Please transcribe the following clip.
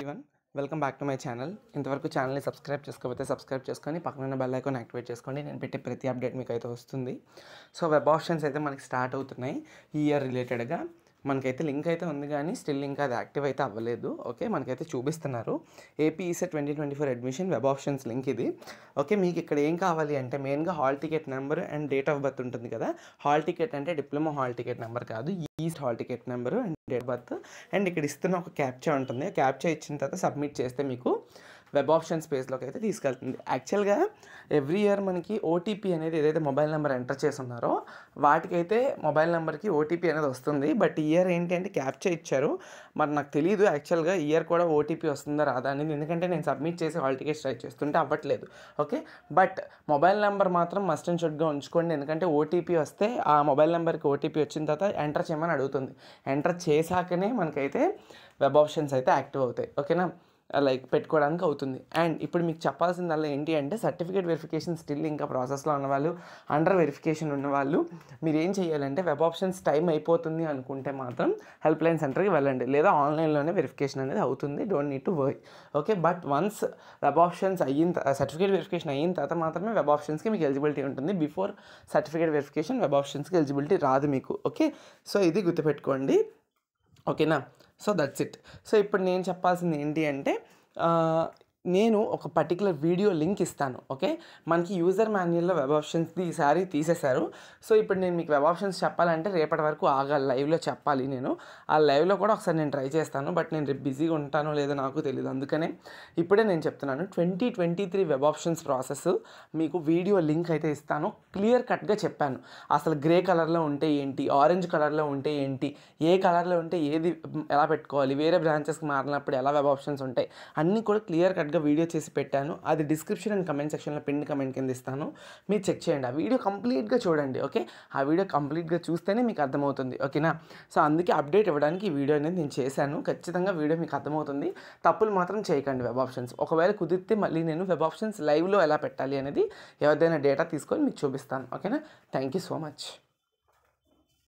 ఇవన్ welcome back to my channel ఇంతవరకు ఛానల్ని సబ్స్క్రైబ్ చేసుకోకపోతే సబ్స్క్రైబ్ చేసుకొని పక్కన బెల్ ఐకాన్ యాక్టివేట్ చేసుకోండి నేను పెట్టే ప్రతి అప్డేట్ మీకు అయితే వస్తుంది సో వెబ్ ఆప్షన్స్ అయితే మనకి స్టార్ట్ అవుతున్నాయి ఈ ఇయర్ రిలేటెడ్గా మనకైతే లింక్ అయితే ఉంది కానీ స్టిల్ ఇంకా అది యాక్టివ్ అయితే అవ్వలేదు ఓకే మనకైతే చూపిస్తున్నారు ఏపీఈసే twenty twenty four admission web options link ఇది ఓకే మీకు ఇక్కడ ఏం కావాలి అంటే మెయిన్గా hall ticket number and date of birth ఉంటుంది కదా హాల్ టికెట్ అంటే డిప్లొమా హాల్ టికెట్ నెంబర్ కాదు ఈస్ట్ hall ticket number and date of birth and ఇక్కడ ఇస్తున్న ఒక క్యాప్చా ఉంటుంది క్యాప్చా ఇచ్చిన తర్వాత సబ్మిట్ చేస్తే మీకు వెబ్ ఆప్షన్ స్పేస్లోకి అయితే తీసుకెళ్తుంది యాక్చువల్గా ఎవ్రీ ఇయర్ మనకి ఓటీపీ అనేది ఏదైతే మొబైల్ నెంబర్ ఎంటర్ చేసి ఉన్నారో వాటికైతే మొబైల్ నెంబర్కి ఓటీపీ అనేది వస్తుంది బట్ ఇయర్ ఏంటి అంటే క్యాప్చర్ ఇచ్చారు మరి నాకు తెలియదు యాక్చువల్గా ఇయర్ కూడా ఓటీపీ వస్తుందా రాదా అనేది ఎందుకంటే నేను సబ్మిట్ చేసి హాల్ ట్రై చేస్తుంటే అవ్వట్లేదు ఓకే బట్ మొబైల్ నెంబర్ మాత్రం మస్ట్ అండ్ షుడ్గా ఉంచుకోండి ఎందుకంటే ఓటీపీ వస్తే ఆ మొబైల్ నెంబర్కి ఓటీపీ వచ్చిన తర్వాత ఎంటర్ చేయమని అడుగుతుంది ఎంటర్ చేశాకనే మనకైతే వెబ్ ఆప్షన్స్ అయితే యాక్టివ్ అవుతాయి ఓకేనా లైక్ పెట్టుకోవడానికి అవుతుంది అండ్ ఇప్పుడు మీకు చెప్పాల్సిందల్లా ఏంటి అంటే సర్టిఫికేట్ వెరిఫికేషన్ స్టిల్ ఇంకా ప్రాసెస్లో ఉన్నవాళ్ళు అండర్ వెరిఫికేషన్ ఉన్నవాళ్ళు మీరు ఏం చేయాలంటే వెబ్ ఆప్షన్స్ టైం అయిపోతుంది అనుకుంటే మాత్రం హెల్ప్ లైన్ సెంటర్కి వెళ్ళండి లేదా ఆన్లైన్లోనే వెరిఫికేషన్ అనేది అవుతుంది don't need to work okay but once web options అయిన సర్టిఫికేట్ వెరిఫికేషన్ అయిన తర్వాత మాత్రమే వెబ్ ఆప్షన్స్కి మీకు ఎలిజిబిలిటీ ఉంటుంది బిఫోర్ సర్టిఫికేట్ వెరిఫికేషన్ వెబ్ ఆప్షన్స్కి ఎలిజిబిలిటీ రాదు మీకు ఓకే సో ఇది గుర్తుపెట్టుకోండి ఓకేనా సో దట్స్ ఇట్ సో ఇప్పుడు నేను చెప్పాల్సింది ఏంటి అంటే నేను ఒక పర్టికులర్ వీడియో లింక్ ఇస్తాను ఓకే మనకి యూజర్ మాన్యువల్లో వెబ్ ఆప్షన్స్ ఈసారి తీసేశారు సో ఇప్పుడు నేను మీకు వెబ్ ఆప్షన్స్ చెప్పాలంటే రేపటి వరకు ఆగాలి లైవ్లో చెప్పాలి నేను ఆ లైవ్లో కూడా ఒకసారి నేను ట్రై చేస్తాను బట్ నేను రేపు బిజీగా ఉంటానో లేదో నాకు తెలియదు అందుకనే ఇప్పుడే నేను చెప్తున్నాను twenty twenty three web options process మీకు వీడియో లింక్ అయితే ఇస్తాను క్లియర్ కట్గా చెప్పాను అసలు గ్రే కలర్లో ఉంటే ఏంటి ఆరెంజ్ కలర్లో ఉంటే ఏంటి ఏ కలర్లో ఉంటే ఏది ఎలా పెట్టుకోవాలి వేరే బ్రాంచెస్కి మారినప్పుడు ఎలా వెబ్ ఆప్షన్స్ ఉంటాయి అన్నీ కూడా క్లియర్ కట్ సెపరేట్గా వీడియో చేసి పెట్టాను అది డిస్క్రిప్షన్ అండ్ కమెంట్ సెక్షన్లో పిన్ కమెంట్ కింద ఇస్తాను మీరు చెక్ చేయండి ఆ వీడియో కంప్లీట్గా చూడండి ఓకే ఆ వీడియో కంప్లీట్గా చూస్తేనే మీకు అర్థమవుతుంది ఓకేనా సో అందుకే అప్డేట్ ఇవ్వడానికి ఈ వీడియో అనేది నేను చేశాను ఖచ్చితంగా వీడియో మీకు అర్థమవుతుంది తప్పులు మాత్రం చేయకండి వెబ్ ఆప్షన్స్ ఒకవేళ కుదిరితే మళ్ళీ నేను వెబ్ ఆప్షన్స్ లైవ్లో ఎలా పెట్టాలి అనేది ఎవరిదైనా డేటా తీసుకొని మీకు చూపిస్తాను ఓకేనా థ్యాంక్ యూ సో మచ్